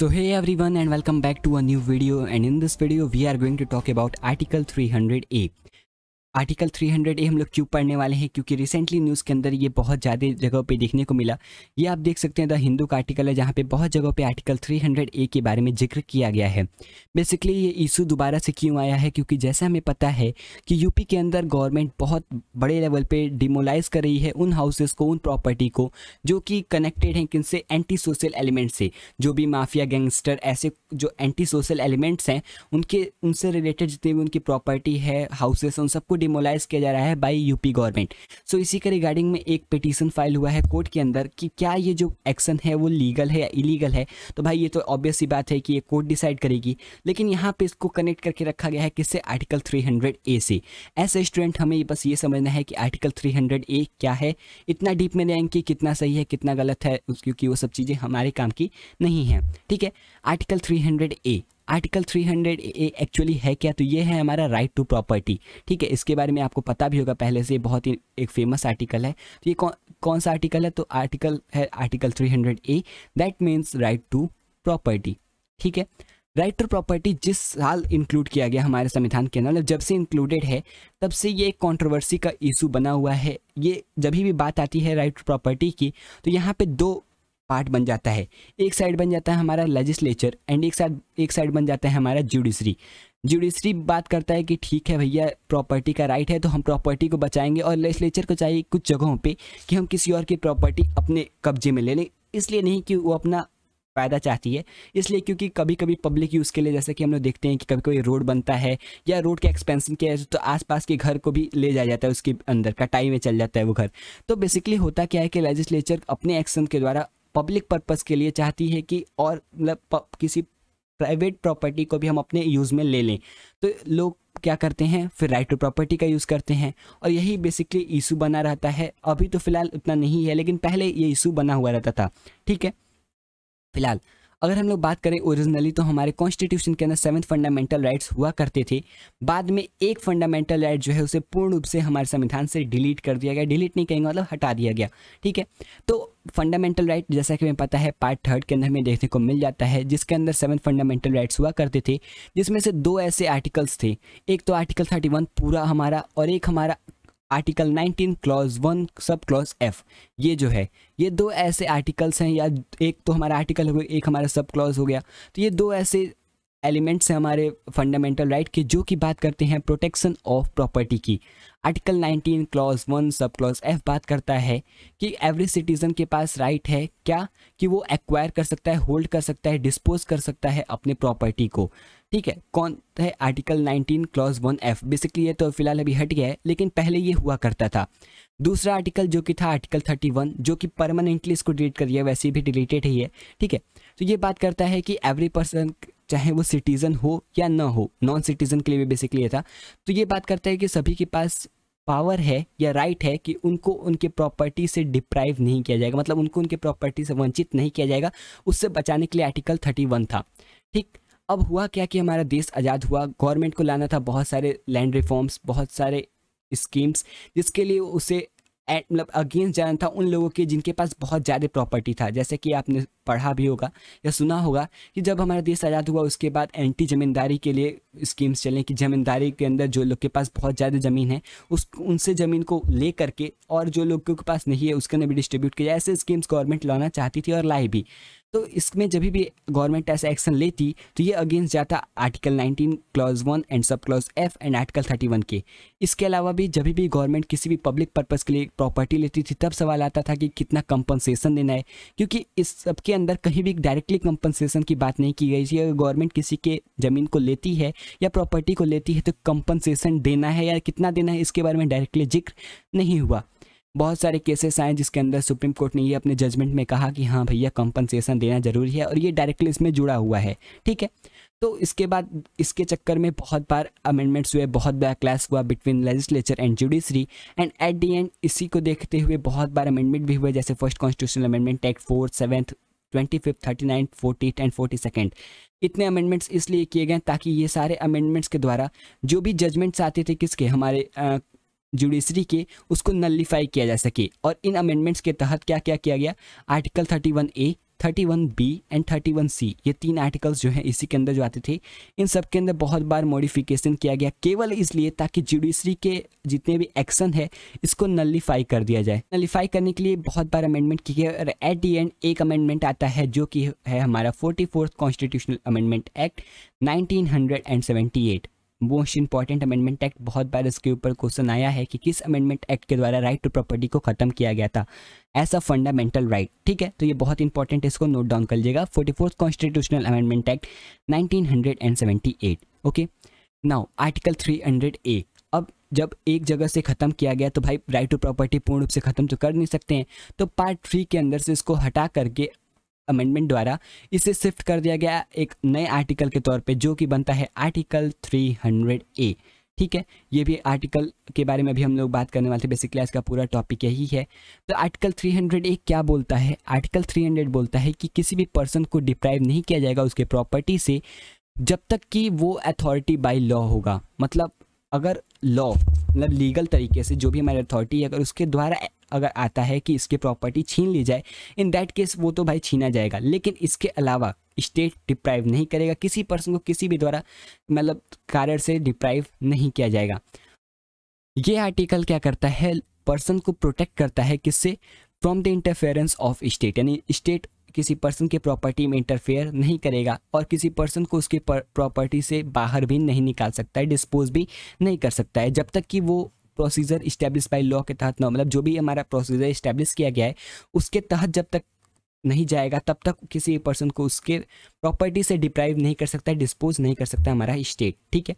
So hey everyone and welcome back to a new video and in this video we are going to talk about article 300A article 300 A हम लोग क्यों पढ़ने वाले हैं क्योंकि recently news के अंदर ये बहुत ज़्यादा जगह पे देखने को मिला ये आप देख सकते हैं द हिंदू का आर्टिकल है जहाँ पे बहुत जगह पे आर्टिकल 300 ए के बारे में जिक्र किया गया है बेसिकली ये इशू दोबारा से क्यों आया है क्योंकि जैसा हमें पता है कि यूपी के अंदर गवर्नमेंट बहुत बड़े लेवल पर डिमोलाइज कर रही है उन हाउसेज को उन प्रॉपर्टी को जो कि कनेक्टेड हैं किनसे एंटी सोशल एलिमेंट से जो भी माफिया गैंगस्टर ऐसे जो एंटी सोशल एलिमेंट्स हैं उनके उनसे रिलेटेड जितने भी उनकी प्रॉपर्टी है हाउसेस उन सबको डिमोलाइज किया जा रहा है बाई यूपी गवर्नमेंट सो इसी के रिगार्डिंग में एक पिटीशन फाइल हुआ है कोर्ट के अंदर कि क्या ये जो एक्शन है वो लीगल है या इलीगल है तो भाई ये तो ऑब्वियस ही बात है कि ये कोर्ट डिसाइड करेगी लेकिन यहाँ पे इसको कनेक्ट करके रखा गया है किससे आर्टिकल 300 ए से एज ए स्टूडेंट हमें बस ये समझना है कि आर्टिकल 300 ए क्या है इतना डीप में कि कितना सही है कितना गलत है क्योंकि वो सब चीज़ें हमारे काम की नहीं है ठीक है आर्टिकल 300 ए आर्टिकल 300 एक्चुअली है क्या तो ये है हमारा राइट टू प्रॉपर्टी ठीक है इसके बारे में आपको पता भी होगा पहले से बहुत ही एक फेमस आर्टिकल है तो ये कौन कौन सा आर्टिकल है तो आर्टिकल है article 300 A that means right to property ठीक है राइट टू प्रॉपर्टी जिस साल इंक्लूड किया गया हमारे संविधान के अंदर मतलब जब से इंक्लूडेड है तब से ये एक कॉन्ट्रोवर्सी का इशू बना हुआ है ये जब भी बात आती है राइट टू प्रॉपर्टी की तो यहाँ पे दो पार्ट बन जाता है एक साइड बन जाता है हमारा लेजिस्लेचर एंड एक साइड एक साइड बन जाता है हमारा जुडिशरी जुडिशरी बात करता है कि ठीक है भैया प्रॉपर्टी का राइट है तो हम प्रॉपर्टी को बचाएंगे और लेजिस्लेचर को चाहिए कुछ जगहों पे कि हम किसी और की प्रॉपर्टी अपने कब्जे में ले लें इसलिए नहीं कि वो अपना फ़ायदा चाहती है इसलिए क्योंकि कभी कभी पब्लिक यूज़ के लिए जैसे कि हम लोग देखते हैं कि कभी कोई रोड बनता है या रोड का एक्सपेंशन किया जाए तो आसपास के घर को भी ले जाया जाता है उसके अंदर कटाई में चल जाता है वो घर तो बेसिकली होता क्या है कि लेजिस्लेचर अपने एक्शन के द्वारा पब्लिक पर्पस के लिए चाहती है कि और मतलब किसी प्राइवेट प्रॉपर्टी को भी हम अपने यूज़ में ले लें तो लोग क्या करते हैं फिर राइट टू प्रॉपर्टी का यूज़ करते हैं और यही बेसिकली इशू बना रहता है अभी तो फ़िलहाल उतना नहीं है लेकिन पहले ये इशू बना हुआ रहता था ठीक है फिलहाल अगर हम लोग बात करें ओरिजिनली तो हमारे कॉन्स्टिट्यूशन के अंदर सेवन फंडामेंटल राइट्स हुआ करते थे बाद में एक फंडामेंटल राइट जो है उसे पूर्ण रूप से हमारे संविधान से डिलीट कर दिया गया डिलीट नहीं कहेंगे मतलब हटा दिया गया ठीक है तो फंडामेंटल राइट right, जैसा कि हमें पता है पार्ट थर्ड के अंदर हमें देखने को मिल जाता है जिसके अंदर सेवन फंडामेंटल राइट्स हुआ करते थे जिसमें से दो ऐसे आर्टिकल्स थे एक तो आर्टिकल थर्टी वन पूरा हमारा और एक हमारा article 19 clause one sub clause F ये जो है ये दो ऐसे आर्टिकल्स हैं या एक तो हमारा आर्टिकल हो गया एक हमारा सब क्लॉज हो गया तो ये दो ऐसे एलिमेंट्स हैं हमारे फंडामेंटल राइट के जो कि बात करते हैं प्रोटेक्शन ऑफ प्रॉपर्टी की article 19 clause one sub clause F बात करता है कि एवरी सिटीजन के पास राइट है क्या कि वो एक्वायर कर सकता है होल्ड कर सकता है डिस्पोज कर सकता है अपने प्रॉपर्टी को ठीक है कौन है article 19 clause one F basically ये तो फिलहाल अभी हट गया है लेकिन पहले ये हुआ करता था दूसरा आर्टिकल जो कि था आर्टिकल 31 जो कि परमानेंटली इसको डिलीट कर दिया वैसे भी डिलीटेड ही है ठीक है तो ये बात करता है कि एवरी पर्सन चाहे वो सिटीज़न हो या ना हो नॉन सिटीज़न के लिए भी बेसिकली ये था तो ये बात करता है कि सभी के पास पावर है या राइट है कि उनको उनके प्रॉपर्टी से डिप्राइव नहीं किया जाएगा मतलब उनको उनके प्रॉपर्टी से वंचित नहीं किया जाएगा उससे बचाने के लिए आर्टिकल थर्टी वन था ठीक अब हुआ क्या कि हमारा देश आज़ाद हुआ गवर्नमेंट को लाना था बहुत सारे लैंड रिफॉर्म्स बहुत सारे स्कीम्स जिसके लिए उसे मतलब अगेंस्ट जाना था उन लोगों के जिनके पास बहुत ज़्यादा प्रॉपर्टी था जैसे कि आपने पढ़ा भी होगा या सुना होगा कि जब हमारा देश आज़ाद हुआ उसके बाद एंटी ज़मींदारी के लिए स्कीम्स चलें कि ज़मींदारी के अंदर जो लोग के पास बहुत ज़्यादा ज़मीन है उस उनसे ज़मीन को ले करके और जो लोगों के पास नहीं है उसके अंदर भी डिस्ट्रीब्यूट किया ऐसे स्कीम्स गवर्नमेंट लाना चाहती थी और लाई भी तो इसमें जब भी गवर्नमेंट ऐसा एक्शन लेती तो ये अगेंस्ट जाता article 19 clause one and sub clause F and article 31 के इसके अलावा भी जब भी गवर्नमेंट किसी भी पब्लिक पर्पस के लिए प्रॉपर्टी लेती थी तब सवाल आता था कि कितना कंपनसेशन देना है क्योंकि इस सबके अंदर कहीं भी डायरेक्टली कंपनसेशन की बात नहीं की गई थी अगर गवर्नमेंट किसी के ज़मीन को लेती है या प्रॉपर्टी को लेती है तो कंपनसेशन देना है या कितना देना है इसके बारे में डायरेक्टली जिक्र नहीं हुआ बहुत सारे केसेस आए जिसके अंदर सुप्रीम कोर्ट ने ये अपने जजमेंट में कहा कि हाँ भैया कंपनसेशन देना जरूरी है और ये डायरेक्टली इसमें जुड़ा हुआ है ठीक है तो इसके बाद इसके चक्कर में बहुत बार अमेंडमेंट्स हुए बहुत बार क्लास हुआ between legislature and judiciary and at the end इसी को देखते हुए बहुत बार अमेंडमेंट भी हुए जैसे first constitutional amendment act fourth seventh twenty fifth thirty nine forty and forty second इतने अमेंडमेंट्स इसलिए किए गए ताकि ये सारे अमेंडमेंट्स के द्वारा जो भी जजमेंट्स आते थे किसके हमारे जुडिशरी के उसको नलीफाई किया जा सके और इन अमेंडमेंट्स के तहत क्या क्या किया गया article thirty one A thirty one B and thirty one C ये तीन आर्टिकल्स जो हैं इसी के अंदर जो आते थे इन सब के अंदर बहुत बार मॉडिफिकेशन किया गया केवल इसलिए ताकि जुडिशरी के जितने भी एक्शन है इसको नलीफाई कर दिया जाए नलीफाई करने के लिए बहुत बार अमेंडमेंट की गई और एट दी एंड एक अमेंडमेंट आता है जो कि है हमारा forty fourth constitutional amendment act nineteen hundred and seventy eight most important amendment act बहुत बार इसके ऊपर क्वेश्चन आया है कि किस अमेंडमेंट एक्ट के द्वारा राइट टू प्रॉपर्टी को खत्म किया गया था ऐसा अ फंडामेंटल राइट ठीक है तो ये बहुत इंपॉर्टेंट इसको नोट डाउन कर लीजिएगा forty fourth constitutional amendment act nineteen okay now article three hundred A अब जब एक जगह से ख़त्म किया गया तो भाई राइट टू प्रॉपर्टी पूर्ण रूप से ख़त्म तो कर नहीं सकते हैं तो पार्ट थ्री के अंदर से इसको हटा करके अमेंडमेंट द्वारा इसे शिफ्ट कर दिया गया एक नए आर्टिकल के तौर पे जो कि बनता है आर्टिकल 300 ए ठीक है ये भी आर्टिकल के बारे में भी हम लोग बात करने वाले थे बेसिकली आज का पूरा टॉपिक यही है तो आर्टिकल 300 ए क्या बोलता है आर्टिकल 300 बोलता है कि किसी भी पर्सन को डिप्राइव नहीं किया जाएगा उसके प्रॉपर्टी से जब तक कि वो अथॉरिटी बाई लॉ होगा मतलब अगर लॉ मतलब लीगल तरीके से जो भी हमारी अथॉरिटी है अगर उसके द्वारा अगर आता है कि इसकी प्रॉपर्टी छीन ली जाए इन दैट केस वो तो भाई छीना जाएगा लेकिन इसके अलावा स्टेट डिप्राइव नहीं करेगा किसी पर्सन को किसी भी द्वारा मतलब कार्य से डिप्राइव नहीं किया जाएगा ये आर्टिकल क्या करता है पर्सन को प्रोटेक्ट करता है किससे from the interference of state यानी स्टेट किसी पर्सन के प्रॉपर्टी में इंटरफेयर नहीं करेगा और किसी पर्सन को उसके प्रॉपर्टी से बाहर भी नहीं निकाल सकता है डिस्पोज भी नहीं कर सकता है जब तक कि वो प्रोसीजर इस्टेब्लिश बाई लॉ के तहत ना मतलब जो भी हमारा प्रोसीजर इस्टेब्लिश किया गया है उसके तहत जब तक नहीं जाएगा तब तक किसी पर्सन को उसके प्रॉपर्टी से डिप्राइव नहीं कर सकता डिस्पोज नहीं कर सकता हमारा स्टेट ठीक है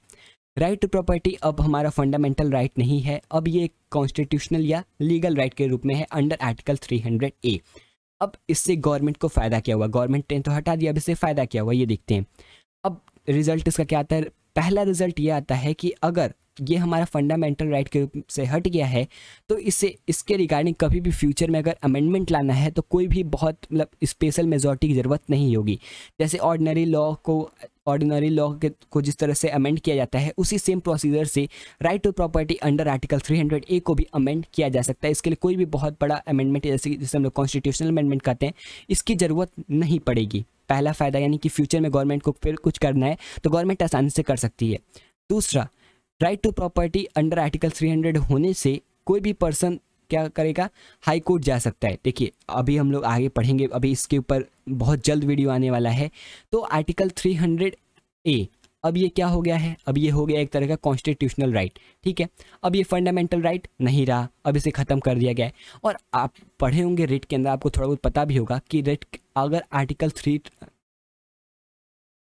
राइट टू प्रॉपर्टी अब हमारा फंडामेंटल राइट right नहीं है अब ये कॉन्स्टिट्यूशनल या लीगल राइट right के रूप में है अंडर आर्टिकल 300 ए अब इससे गवर्नमेंट को फ़ायदा क्या हुआ गवर्नमेंट ने तो हटा दिया अब इससे फ़ायदा क्या हुआ ये देखते हैं अब रिजल्ट इसका क्या आता है पहला रिजल्ट ये आता है कि अगर ये हमारा फंडामेंटल राइट के रूप से हट गया है तो इसे इसके रिगार्डिंग कभी भी फ्यूचर में अगर अमेंडमेंट लाना है तो कोई भी बहुत मतलब स्पेशल मेजोरिटी की ज़रूरत नहीं होगी जैसे ऑर्डनरी लॉ को ऑर्डिनरी लॉ के को जिस तरह से अमेंड किया जाता है उसी सेम प्रोसीजर से right to property under article 300 A को भी अमेंड किया जा सकता है इसके लिए कोई भी बहुत बड़ा अमेंडमेंट जैसे जिसे हम लोग कॉन्स्टिट्यूशनल अमेंडमेंट कहते हैं इसकी ज़रूरत नहीं पड़ेगी पहला फ़ायदा यानी कि फ्यूचर में गवर्नमेंट को फिर कुछ करना है तो गवर्नमेंट आसानी से कर सकती है दूसरा right to property under article 300 होने से कोई भी पर्सन क्या करेगा हाई कोर्ट जा सकता है देखिए अभी हम लोग आगे पढ़ेंगे अभी इसके ऊपर बहुत जल्द वीडियो आने वाला है तो आर्टिकल 300 ए अब ये क्या हो गया है अब ये हो गया एक तरह का कॉन्स्टिट्यूशनल राइट ठीक है अब ये फंडामेंटल राइट नहीं रहा अब इसे ख़त्म कर दिया गया है और आप पढ़े होंगे रेट के अंदर आपको थोड़ा बहुत पता भी होगा कि रेट अगर आर्टिकल थ्री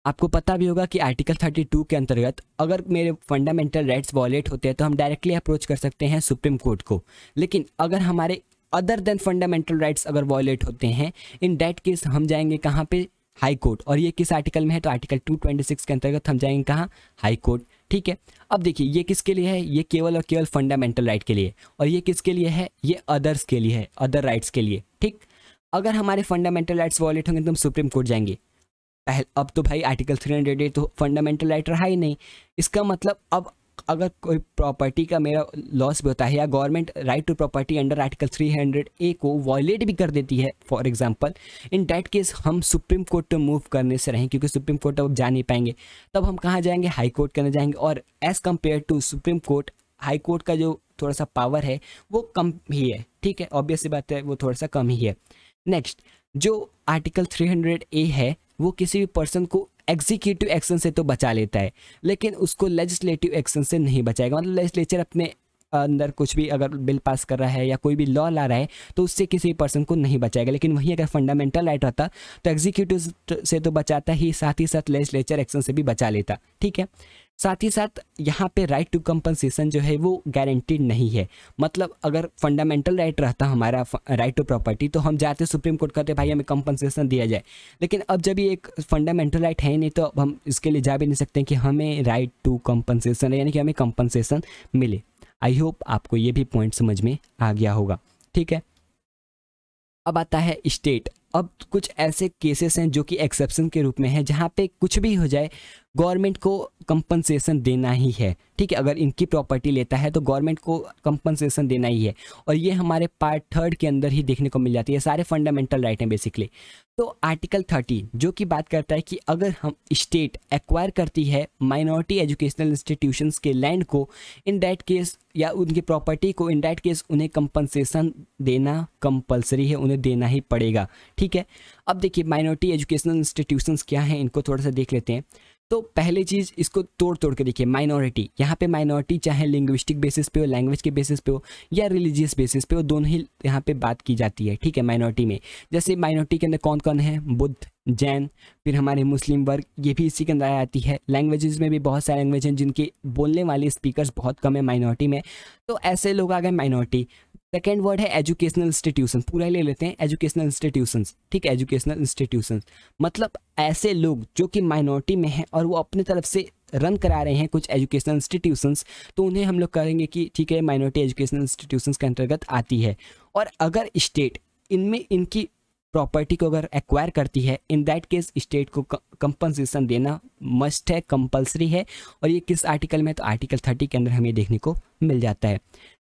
आपको पता भी होगा कि आर्टिकल 32 के अंतर्गत अगर मेरे फंडामेंटल राइट्स वॉलेट होते हैं तो हम डायरेक्टली अप्रोच कर सकते हैं सुप्रीम कोर्ट को लेकिन अगर हमारे अदर देन फंडामेंटल राइट्स अगर वॉलेट होते हैं इन डैट केस हम जाएंगे कहाँ पे हाई कोर्ट और ये किस आर्टिकल में है तो आर्टिकल 226 के अंतर्गत हम जाएंगे कहाँ हाई कोर्ट ठीक है अब देखिए ये किसके लिए है ये केवल और केवल फंडामेंटल राइट के लिए और ये किसके लिए है ये अदर्स के लिए है अदर राइट्स के लिए ठीक अगर हमारे फंडामेंटल राइट्स वॉलेट होंगे तो हम सुप्रीम कोर्ट जाएंगे पहल अब तो भाई आर्टिकल थ्री हंड्रेड एट तो फंडामेंटल राइट रहा ही नहीं इसका मतलब अब अगर कोई प्रॉपर्टी का मेरा लॉस भी होता है या government right to property under article three hundred A को वॉयलेट भी कर देती है for example in that case हम सुप्रीम कोर्ट टू मूव करने से रहें क्योंकि सुप्रीम कोर्ट अब जा नहीं पाएंगे तब हम कहाँ जाएंगे हाई कोर्ट करने जाएंगे और as compare to supreme court high court का जो थोड़ा सा पावर है वो कम ही है ठीक है ऑब्वियसली बात है वो थोड़ा सा कम ही है नेक्स्ट जो आर्टिकल हंड्रेड ए है वो किसी भी पर्सन को एग्जीक्यूटिव एक्शन से तो बचा लेता है लेकिन उसको लेजिस्लेटिव एक्शन से नहीं बचाएगा मतलब लेजिस्लेचर अपने अंदर कुछ भी अगर बिल पास कर रहा है या कोई भी लॉ ला रहा है तो उससे किसी पर्सन को नहीं बचाएगा लेकिन वहीं अगर फंडामेंटल राइट रहता तो एग्जीक्यूटिव से तो बचाता ही साथ ही साथ लेजिस्लेचर एक्शन से भी बचा लेता ठीक है साथ ही साथ यहाँ पे राइट टू कंपनसेशन जो है वो गारंटीड नहीं है मतलब अगर फंडामेंटल राइट रहता हमारा राइट टू प्रॉपर्टी तो हम जाते सुप्रीम कोर्ट कहते भाई हमें कंपनसेशन दिया जाए लेकिन अब जब ये एक फंडामेंटल राइट है नहीं तो अब हम इसके लिए जा भी नहीं सकते कि हमें राइट टू कंपनसेशन यानी कि हमें कंपनसेशन मिले आई होप आपको ये भी पॉइंट समझ में आ गया होगा ठीक है अब आता है स्टेट अब कुछ ऐसे केसेस हैं जो कि एक्सेप्शन के रूप में है जहाँ पे कुछ भी हो जाए गवर्नमेंट को कंपनसेशन देना ही है ठीक है अगर इनकी प्रॉपर्टी लेता है तो गवर्नमेंट को कंपनसेशन देना ही है और ये हमारे पार्ट थर्ड के अंदर ही देखने को मिल जाती है सारे फंडामेंटल राइट हैं बेसिकली तो आर्टिकल थर्टी जो कि बात करता है कि अगर हम स्टेट एक्वायर करती है माइनॉरिटी एजुकेशनल इंस्टीट्यूशन के लैंड को इन डैट केस या उनकी प्रॉपर्टी को इन डैट केस उन्हें कंपनसेशन देना कंपलसरी है उन्हें देना ही पड़ेगा ठीक है अब देखिए माइनॉरिटी एजुकेशनल इंस्टीट्यूशन क्या हैं इनको थोड़ा सा देख लेते हैं तो पहली चीज़ इसको तोड़ तोड़ के देखिए माइनॉरिटी यहाँ पे माइनॉरिटी चाहे लिंग्विस्टिक बेसिस पे हो लैंग्वेज के बेसिस पे हो या रिलीजियस बेसिस पे हो दोनों ही यहाँ पे बात की जाती है ठीक है माइनॉरिटी में जैसे माइनॉरिटी के अंदर कौन कौन है बुद्ध जैन फिर हमारे मुस्लिम वर्ग ये भी इसी के अंदर आती है लैंग्वेजेस में भी बहुत सारे लैंग्वेज हैं जिनके बोलने वाले स्पीकर्स बहुत कम है माइनॉरिटी में तो ऐसे लोग आ गए माइनॉरिटी सेकेंड वर्ड है एजुकेशनल इंस्टीट्यूशन पूरा ही ले लेते हैं एजुकेशनल इंस्टीट्यूशन ठीक है एजुकेशनल इंस्टीट्यूशन मतलब ऐसे लोग जो कि माइनॉरिटी में हैं और वो अपने तरफ से रन करा रहे हैं कुछ एजुकेशनल इंस्टीट्यूशन तो उन्हें हम लोग कहेंगे कि ठीक है माइनॉरिटी एजुकेशनल इंस्टीट्यूशन के अंतर्गत आती है और अगर स्टेट इनमें इनकी प्रॉपर्टी को अगर एक्वायर करती है इन दैट केस स्टेट को कंपनसेशन देना मस्ट है कंपलसरी है और ये किस आर्टिकल में तो आर्टिकल थर्टी के अंदर हमें देखने को मिल जाता है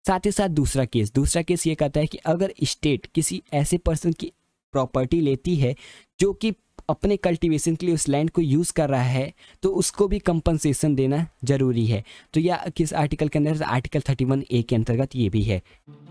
साथ ही साथ दूसरा केस दूसरा केस ये कहता है कि अगर स्टेट किसी ऐसे पर्सन की प्रॉपर्टी लेती है जो कि अपने कल्टीवेशन के लिए उस लैंड को यूज़ कर रहा है तो उसको भी कंपनसेशन देना जरूरी है तो यह किस आर्टिकल के अंदर आर्टिकल थर्टी वन ए के अंतर्गत ये भी है